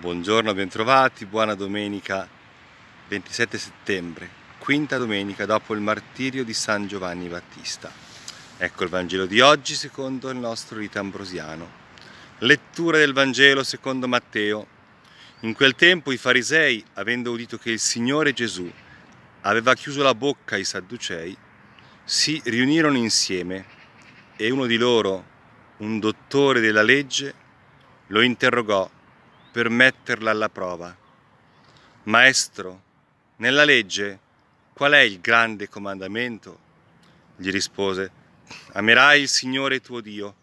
Buongiorno, bentrovati, buona domenica 27 settembre, quinta domenica dopo il martirio di San Giovanni Battista. Ecco il Vangelo di oggi secondo il nostro rito ambrosiano. Lettura del Vangelo secondo Matteo. In quel tempo i farisei, avendo udito che il Signore Gesù aveva chiuso la bocca ai sadducei, si riunirono insieme e uno di loro, un dottore della legge, lo interrogò per metterla alla prova. Maestro, nella legge qual è il grande comandamento? Gli rispose, amerai il Signore tuo Dio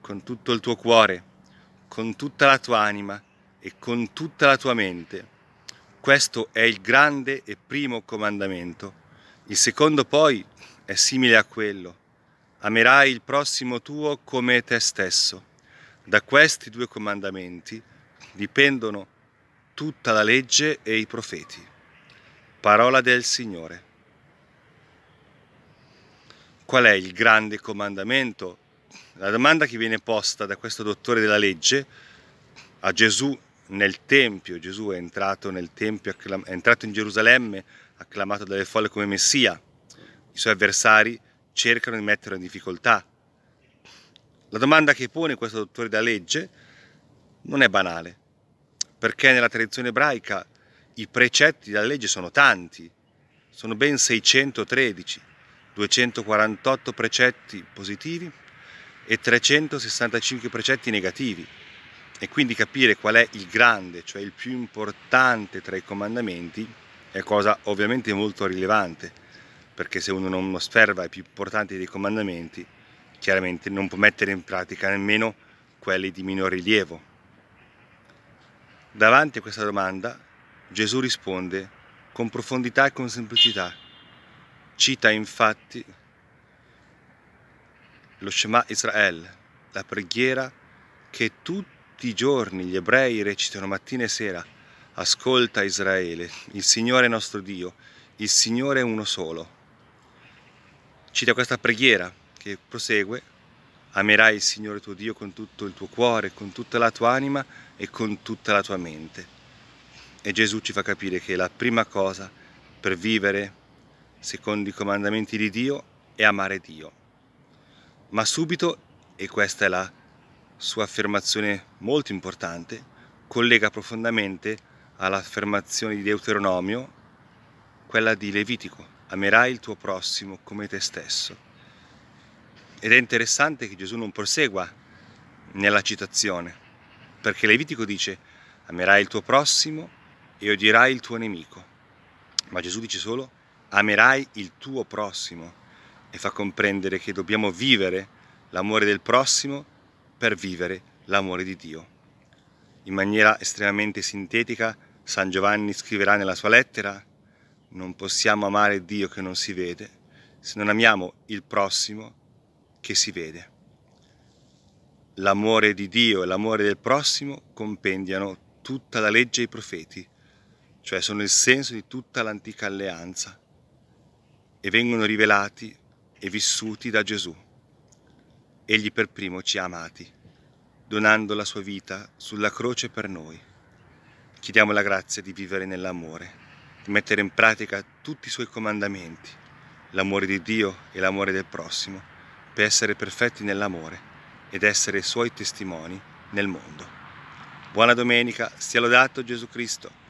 con tutto il tuo cuore, con tutta la tua anima e con tutta la tua mente. Questo è il grande e primo comandamento. Il secondo poi è simile a quello. Amerai il prossimo tuo come te stesso. Da questi due comandamenti dipendono tutta la legge e i profeti. Parola del Signore. Qual è il grande comandamento? La domanda che viene posta da questo dottore della legge a Gesù nel Tempio. Gesù è entrato nel Tempio, è entrato in Gerusalemme, acclamato dalle folle come Messia. I suoi avversari cercano di metterlo in difficoltà. La domanda che pone questo dottore della legge non è banale perché nella tradizione ebraica i precetti della legge sono tanti, sono ben 613, 248 precetti positivi e 365 precetti negativi e quindi capire qual è il grande, cioè il più importante tra i comandamenti è cosa ovviamente molto rilevante perché se uno non osserva i più importanti dei comandamenti chiaramente non può mettere in pratica nemmeno quelli di minor rilievo Davanti a questa domanda Gesù risponde con profondità e con semplicità. Cita infatti lo Shema Israel, la preghiera che tutti i giorni gli ebrei recitano mattina e sera. Ascolta Israele, il Signore è nostro Dio, il Signore è uno solo. Cita questa preghiera che prosegue Amerai il Signore tuo Dio con tutto il tuo cuore, con tutta la tua anima e con tutta la tua mente. E Gesù ci fa capire che la prima cosa per vivere secondo i comandamenti di Dio è amare Dio. Ma subito, e questa è la sua affermazione molto importante, collega profondamente all'affermazione di Deuteronomio quella di Levitico. Amerai il tuo prossimo come te stesso. Ed è interessante che Gesù non prosegua nella citazione, perché Levitico dice amerai il tuo prossimo e odierai il tuo nemico, ma Gesù dice solo amerai il tuo prossimo e fa comprendere che dobbiamo vivere l'amore del prossimo per vivere l'amore di Dio. In maniera estremamente sintetica, San Giovanni scriverà nella sua lettera, non possiamo amare Dio che non si vede se non amiamo il prossimo che si vede. L'amore di Dio e l'amore del prossimo compendiano tutta la legge e i profeti, cioè sono il senso di tutta l'antica alleanza e vengono rivelati e vissuti da Gesù. Egli per primo ci ha amati, donando la sua vita sulla croce per noi. Chiediamo la grazia di vivere nell'amore, di mettere in pratica tutti i suoi comandamenti, l'amore di Dio e l'amore del prossimo per essere perfetti nell'amore ed essere suoi testimoni nel mondo. Buona domenica, sia lodato Gesù Cristo.